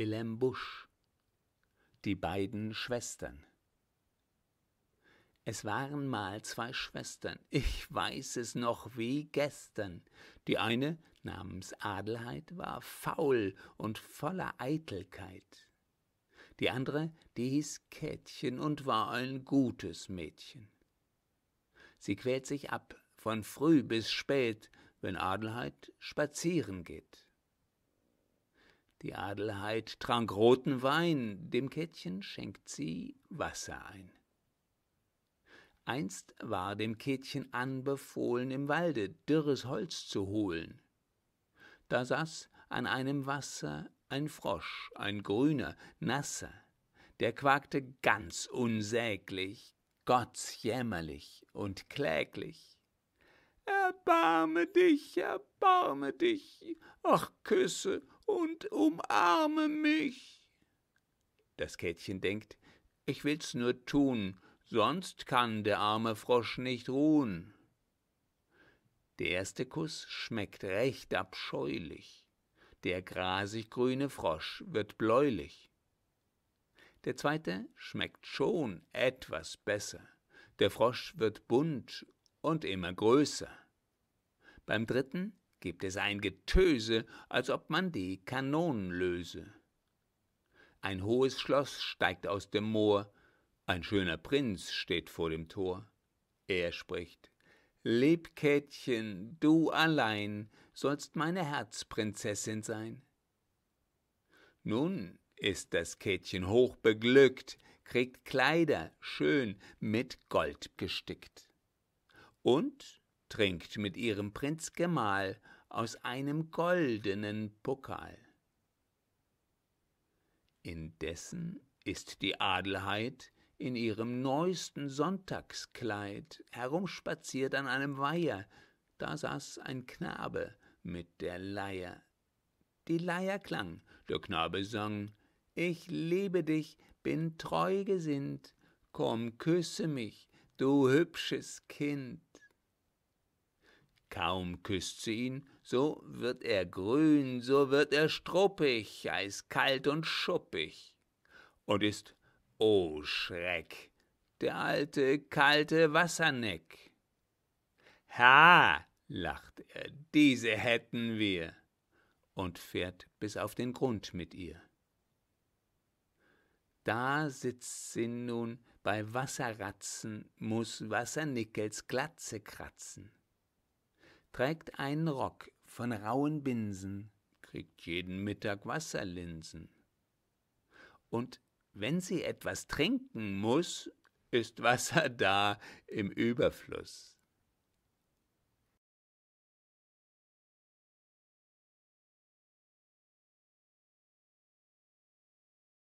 Wilhelm Busch Die beiden Schwestern Es waren mal zwei Schwestern, ich weiß es noch wie gestern. Die eine namens Adelheid war faul und voller Eitelkeit. Die andere, die hieß Kätchen und war ein gutes Mädchen. Sie quält sich ab, von früh bis spät, wenn Adelheid spazieren geht. Die Adelheid trank roten Wein, dem Kätchen schenkt sie Wasser ein. Einst war dem Kätchen anbefohlen, im Walde dürres Holz zu holen. Da saß an einem Wasser ein Frosch, ein grüner, nasser, der quakte ganz unsäglich, gottsjämmerlich und kläglich. Erbarme dich, erbarme dich, ach küsse und umarme mich. Das Kätzchen denkt, ich will's nur tun, sonst kann der arme Frosch nicht ruhen. Der erste Kuss schmeckt recht abscheulich, der grasig-grüne Frosch wird bläulich. Der zweite schmeckt schon etwas besser, der Frosch wird bunt und immer größer. Beim dritten gibt es ein Getöse, als ob man die Kanonen löse. Ein hohes Schloss steigt aus dem Moor, ein schöner Prinz steht vor dem Tor. Er spricht, Lieb Kätchen, du allein sollst meine Herzprinzessin sein. Nun ist das Kätchen hoch beglückt, kriegt Kleider schön mit Gold gestickt. Und trinkt mit ihrem Prinzgemahl aus einem goldenen Pokal. Indessen ist die Adelheid in ihrem neuesten Sonntagskleid herumspaziert an einem Weiher, da saß ein Knabe mit der Leier. Die Leier klang, der Knabe sang, ich liebe dich, bin treu gesinnt, komm, küsse mich, du hübsches Kind. Kaum küsst sie ihn, so wird er grün, so wird er struppig, eiskalt und schuppig. Und ist, oh Schreck, der alte, kalte Wasserneck. Ha, lacht er, diese hätten wir, und fährt bis auf den Grund mit ihr. Da sitzt sie nun bei Wasserratzen, muß Wassernickels Glatze kratzen trägt einen Rock von rauen Binsen, kriegt jeden Mittag Wasserlinsen. Und wenn sie etwas trinken muss, ist Wasser da im Überfluss.